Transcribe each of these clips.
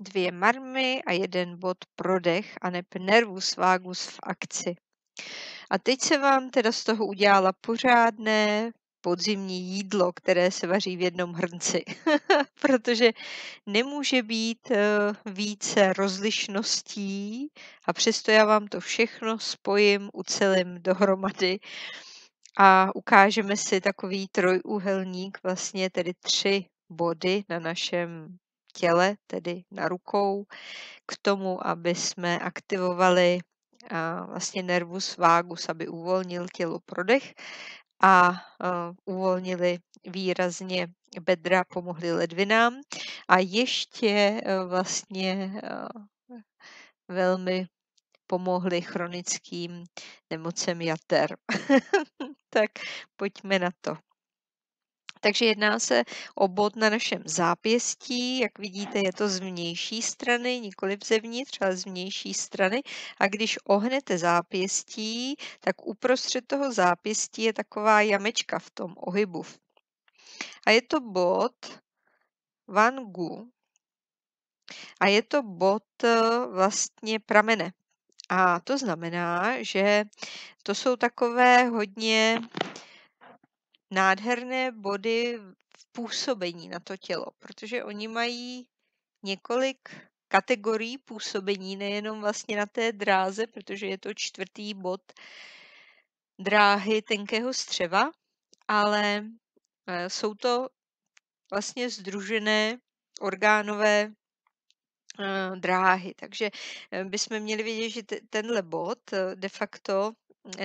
dvě marmy a jeden bod prodech a neb nervus vagus v akci. A teď se vám teda z toho udělala pořádné podzimní jídlo, které se vaří v jednom hrnci, protože nemůže být eh, více rozlišností a přesto já vám to všechno spojím ucelím dohromady a ukážeme si takový trojúhelník, vlastně tedy tři body na našem těle, tedy na rukou, k tomu, aby jsme aktivovali vlastně nervus vagus, aby uvolnil tělo prodech a uvolnili výrazně bedra, pomohli ledvinám a ještě e, vlastně e, velmi pomohli chronickým nemocem jater. tak pojďme na to. Takže jedná se o bod na našem zápěstí, jak vidíte, je to z vnější strany, nikoli zevnitř, ale z vnější strany. A když ohnete zápěstí, tak uprostřed toho zápěstí je taková jamečka v tom ohybu. A je to bod Van Gu. A je to bod eh, vlastně pramene. A to znamená, že to jsou takové hodně nádherné body v působení na to tělo, protože oni mají několik kategorií působení, nejenom vlastně na té dráze, protože je to čtvrtý bod dráhy tenkého střeva, ale eh, jsou to vlastně združené orgánové eh, dráhy. Takže eh, bychom měli vědět, že tenhle bod de facto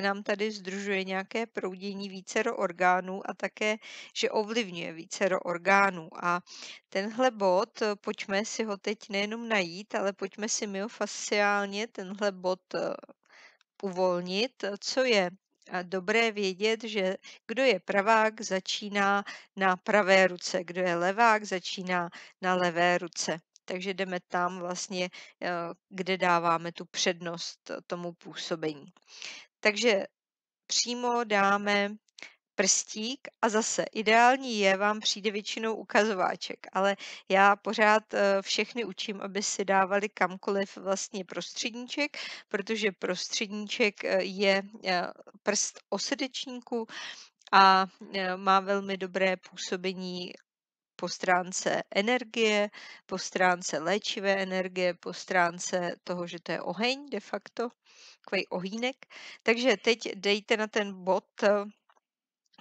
nám tady združuje nějaké proudění vícero orgánů a také, že ovlivňuje vícero orgánů. A tenhle bod, eh, pojďme si ho teď nejenom najít, ale pojďme si myofasciálně tenhle bod eh, uvolnit, co je eh, dobré vědět, že kdo je pravák, začíná na pravé ruce, kdo je levák, začíná na levé ruce. Takže jdeme tam vlastně, kde dáváme tu přednost tomu působení. Takže přímo dáme prstík a zase ideální je, vám přijde většinou ukazováček, ale já pořád eh, všechny učím, aby si dávali kamkoliv vlastně prostředníček, protože prostředníček eh, je eh, prst srdečníku a má velmi dobré působení po stránce energie, po stránce léčivé energie, po stránce toho, že to je oheň de facto, takový ohýnek. Takže teď dejte na ten bod eh,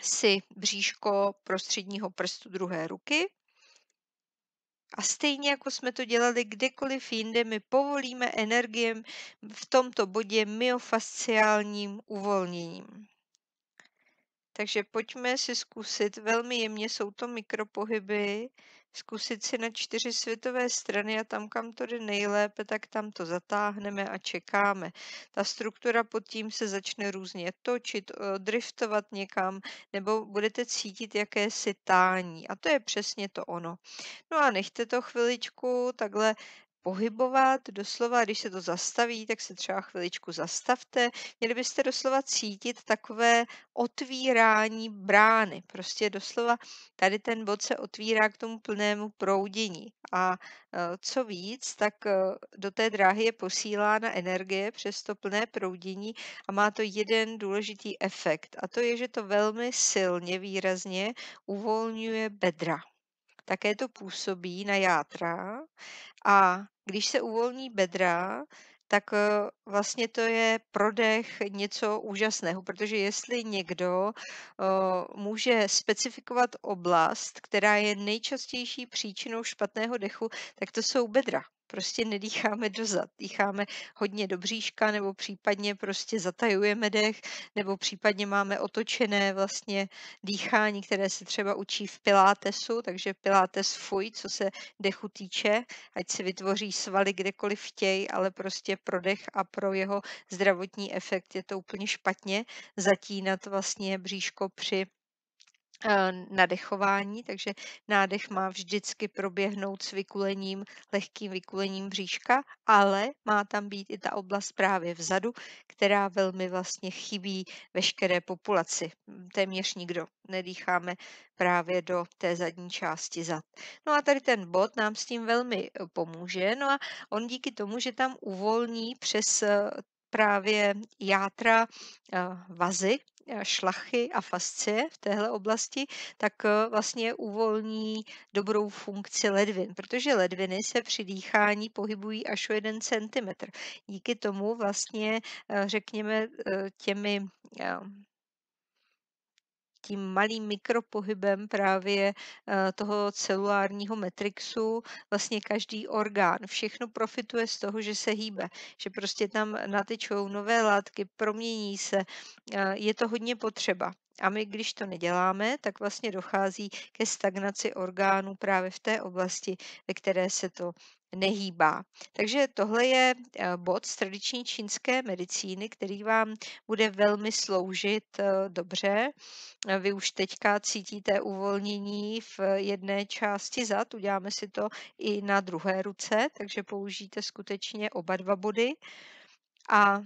si bříško prostředního prstu druhé ruky. A stejně jako jsme to dělali kdekoliv jinde, my povolíme energiem v tomto bodě myofasciálním uvolněním. Takže pojďme si zkusit, velmi jemně jsou to mikropohyby, zkusit si na čtyři světové strany a tam, kam to jde nejlépe, tak tam to zatáhneme a čekáme. Ta struktura pod tím se začne různě točit, eh, driftovat někam, nebo budete cítit jakési tání. A to je přesně to ono. No a nechte to chviličku takhle pohybovat, doslova, když se to zastaví, tak se třeba chviličku zastavte. Měli byste doslova cítit takové otvírání brány. Prostě doslova tady ten bod se otvírá k tomu plnému proudění. A e, co víc, tak e, do té dráhy je posílána energie přes to plné proudění a má to jeden důležitý efekt. A to je, že to velmi silně, výrazně uvolňuje bedra také to působí na játra a když se uvolní bedra, tak eh, vlastně to je prodech něco úžasného, protože jestli někdo eh, může specifikovat oblast, která je nejčastější příčinou špatného dechu, tak to jsou bedra prostě nedýcháme dozad. Dýcháme hodně do bříška nebo případně prostě zatajujeme dech nebo případně máme otočené vlastně dýchání, které se třeba učí v pilátesu, takže Pilates fuj, co se dechu týče, ať se vytvoří svaly kdekoliv chtějí, ale prostě pro dech a pro jeho zdravotní efekt je to úplně špatně zatínat vlastně bříško při Eh, nadechování, takže nádech má vždycky proběhnout s vykulením, lehkým vykulením bříška, ale má tam být i ta oblast právě vzadu, která velmi vlastně chybí veškeré populaci. Mm, téměř nikdo nedýcháme právě do té zadní části zad. No a tady ten bod nám s tím velmi eh, pomůže, no a on díky tomu, že tam uvolní přes eh, právě játra vazy, Eh, šlachy a fascie v téhle oblasti, tak eh, vlastně uvolní dobrou funkci ledvin, protože ledviny se při dýchání pohybují až o jeden centimetr. Díky tomu vlastně, eh, řekněme, těmi tím malým mikropohybem právě eh, toho celulárního metrixu vlastně každý orgán. Všechno profituje z toho, že se hýbe, že prostě tam natečou nové látky, promění se. Eh, je to hodně potřeba. A my, když to neděláme, tak vlastně dochází ke stagnaci orgánů právě v té oblasti, ve které se to nehýbá. Takže tohle je eh, bod z tradiční čínské medicíny, který vám bude velmi sloužit eh, dobře. Eh, vy už teďka cítíte uvolnění v jedné části zad, uděláme si to i na druhé ruce, takže použijte skutečně oba dva body a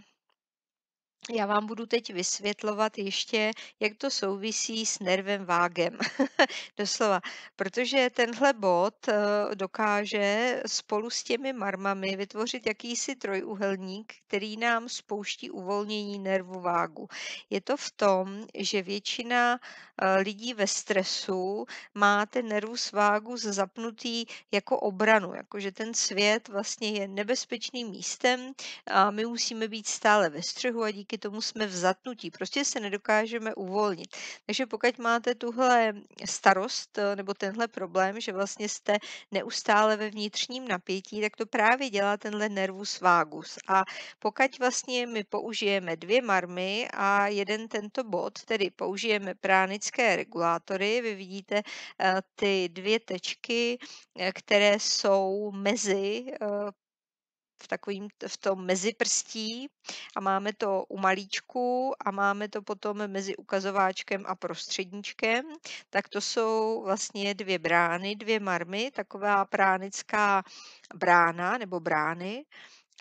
já vám budu teď vysvětlovat ještě, jak to souvisí s nervem vágem. Doslova. Protože tenhle bod eh, dokáže spolu s těmi marmami vytvořit jakýsi trojúhelník, který nám spouští uvolnění nervu vágu. Je to v tom, že většina eh, lidí ve stresu má ten nervus vágu zapnutý jako obranu, jakože ten svět vlastně je nebezpečným místem a my musíme být stále ve střehu a díky díky tomu jsme v zatnutí, prostě se nedokážeme uvolnit. Takže pokud máte tuhle starost eh, nebo tenhle problém, že vlastně jste neustále ve vnitřním napětí, tak to právě dělá tenhle nervus vagus. A pokud vlastně my použijeme dvě marmy a jeden tento bod, tedy použijeme pránické regulátory, vy vidíte eh, ty dvě tečky, eh, které jsou mezi v takovým, v tom meziprstí a máme to u malíčku a máme to potom mezi ukazováčkem a prostředníčkem, tak to jsou vlastně dvě brány, dvě marmy, taková pránická brána nebo brány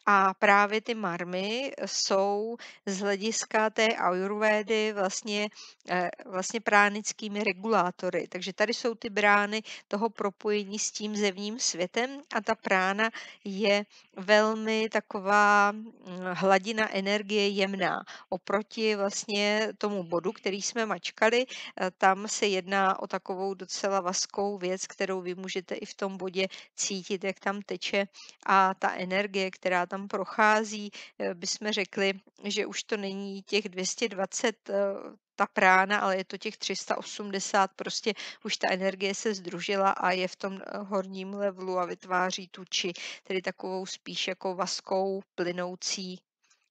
a právě ty marmy jsou z hlediska té ajurvédy vlastně, eh, vlastně pránickými regulátory. Takže tady jsou ty brány toho propojení s tím zevním světem a ta prána je velmi taková mm, hladina energie jemná. Oproti vlastně tomu bodu, který jsme mačkali, eh, tam se jedná o takovou docela vaskou věc, kterou vy můžete i v tom bodě cítit, jak tam teče a ta energie, která tam tam prochází, eh, bychom řekli, že už to není těch 220 eh, ta prána, ale je to těch 380, prostě už ta energie se združila a je v tom eh, horním levelu a vytváří tuči, tedy takovou spíš jako vaskou plynoucí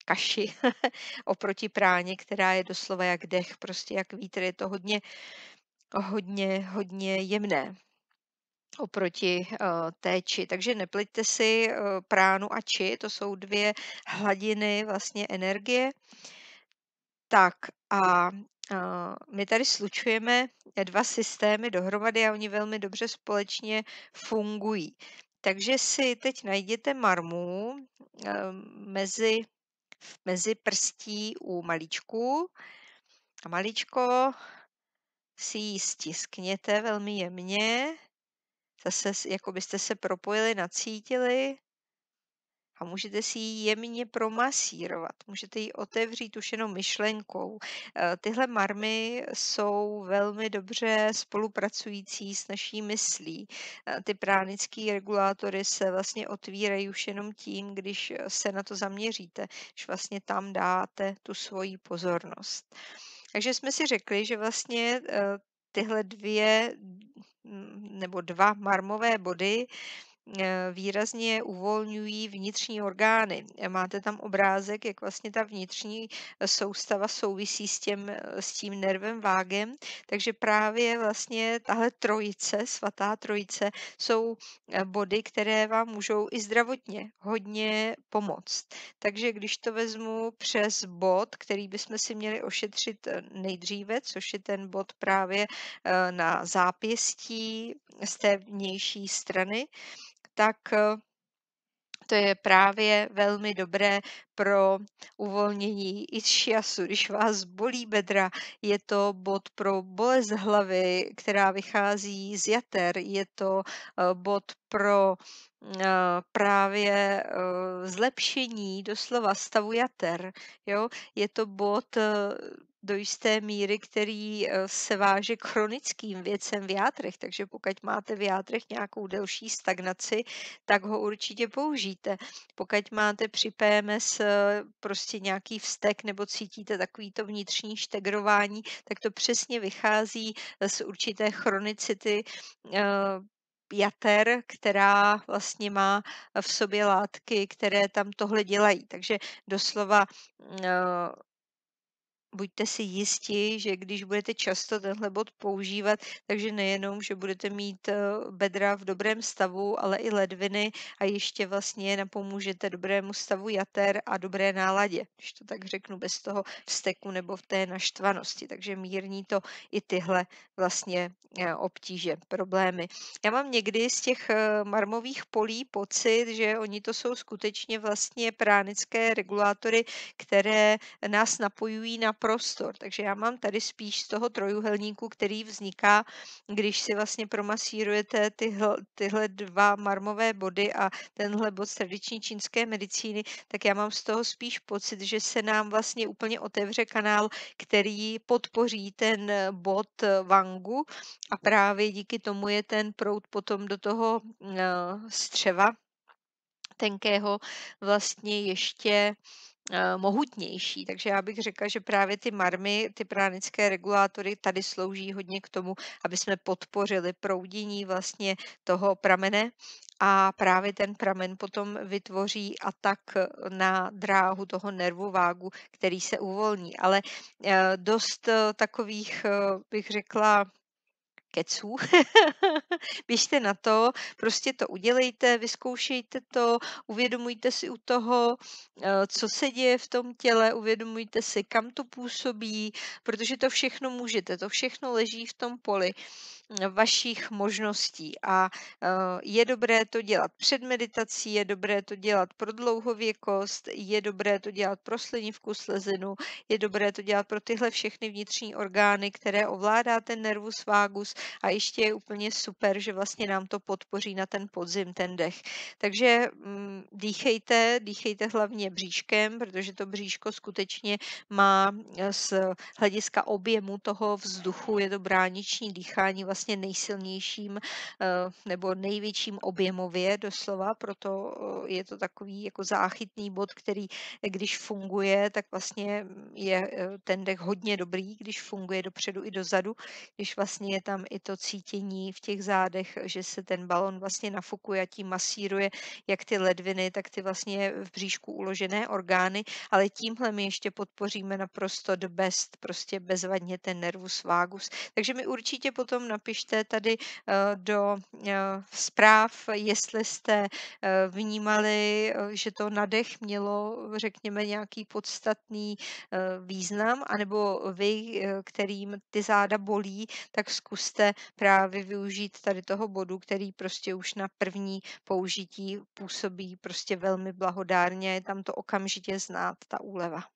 kaši oproti práně, která je doslova jak dech, prostě jak vítr, je to hodně, hodně, hodně jemné oproti uh, té či. Takže nepleťte si uh, pránu a či, to jsou dvě hladiny vlastně energie. Tak a uh, my tady slučujeme dva systémy dohromady a oni velmi dobře společně fungují. Takže si teď najděte marmu mezi, mezi prstí u maličku a maličko si ji stiskněte velmi jemně Zase jako byste se propojili, nacítili a můžete si ji jemně promasírovat. Můžete ji otevřít už jenom myšlenkou. Eh, tyhle marmy jsou velmi dobře spolupracující s naší myslí. Eh, ty pránické regulátory se vlastně otvírají už jenom tím, když se na to zaměříte, když vlastně tam dáte tu svoji pozornost. Takže jsme si řekli, že vlastně eh, tyhle dvě nebo dva marmové body Eh, výrazně uvolňují vnitřní orgány. Máte tam obrázek, jak vlastně ta vnitřní soustava souvisí s, tím, s tím nervem vágem, takže právě vlastně tahle trojice, svatá trojice, jsou eh, body, které vám můžou i zdravotně hodně pomoct. Takže když to vezmu přes bod, který bychom si měli ošetřit eh, nejdříve, což je ten bod právě na zápěstí z té vnější strany, tak eh, to je právě velmi dobré pro uvolnění ischiasu, když vás bolí bedra. Je to bod pro bolest hlavy, která vychází z jater. Je to eh, bod pro eh, právě zlepšení doslova stavu jater. Jo? Je to bod do jisté míry, který eh, se váže k chronickým věcem v játrech, takže pokud máte v játrech nějakou delší stagnaci, tak ho určitě použijte. Pokud máte při PMS eh, prostě nějaký vztek nebo cítíte takový to vnitřní štegrování, tak to přesně vychází eh, z určité chronicity jater, která vlastně má v sobě látky, které tam tohle dělají. Takže doslova mm, buďte si jistí, že když budete často tenhle bod používat, takže nejenom, že budete mít eh, bedra v dobrém stavu, ale i ledviny a ještě vlastně napomůžete dobrému stavu jater a dobré náladě, když to tak řeknu, bez toho vzteku nebo v té naštvanosti. Takže mírní to i tyhle vlastně eh, obtíže, problémy. Já mám někdy z těch eh, marmových polí pocit, že oni to jsou skutečně vlastně pránické regulátory, které nás napojují na prostor. Takže já mám tady spíš z toho trojuhelníku, který vzniká, když si vlastně promasírujete tyhle, tyhle dva marmové body a tenhle bod z tradiční čínské medicíny, tak já mám z toho spíš pocit, že se nám vlastně úplně otevře kanál, který podpoří ten bod vangu a právě díky tomu je ten proud potom do toho eh, střeva tenkého vlastně ještě Eh, mohutnější. Takže já bych řekla, že právě ty marmy, ty pranické regulátory tady slouží hodně k tomu, aby jsme podpořili proudění vlastně toho pramene a právě ten pramen potom vytvoří atak na dráhu toho nervu vágu, který se uvolní. Ale eh, dost eh, takových, bych řekla, keců. Běžte na to, prostě to udělejte, vyzkoušejte to, uvědomujte si u toho, eh, co se děje v tom těle, uvědomujte si, kam to působí, protože to všechno můžete, to všechno leží v tom poli vašich možností. A e, je dobré to dělat před meditací, je dobré to dělat pro dlouhověkost, je dobré to dělat pro slinivku, slezinu, je dobré to dělat pro tyhle všechny vnitřní orgány, které ovládá ten nervus vagus a ještě je úplně super, že vlastně nám to podpoří na ten podzim, ten dech. Takže mm, dýchejte, dýchejte hlavně bříškem, protože to bříško skutečně má e, z hlediska objemu toho vzduchu, je to brániční dýchání vlastně vlastně nejsilnějším eh, nebo největším objemově doslova, proto eh, je to takový jako záchytný bod, který eh, když funguje, tak vlastně je ten dech hodně dobrý, když funguje dopředu i dozadu, když vlastně je tam i to cítění v těch zádech, že se ten balon vlastně nafukuje a tím masíruje jak ty ledviny, tak ty vlastně v bříšku uložené orgány, ale tímhle my ještě podpoříme naprosto the best, prostě bezvadně ten nervus vagus. Takže my určitě potom na napište tady eh, do eh, zpráv, jestli jste eh, vnímali, že to nadech mělo, řekněme, nějaký podstatný význam, anebo vy, kterým ty záda bolí, tak zkuste právě využít tady toho bodu, který prostě už na první použití působí prostě velmi blahodárně, je tam to okamžitě znát, ta úleva.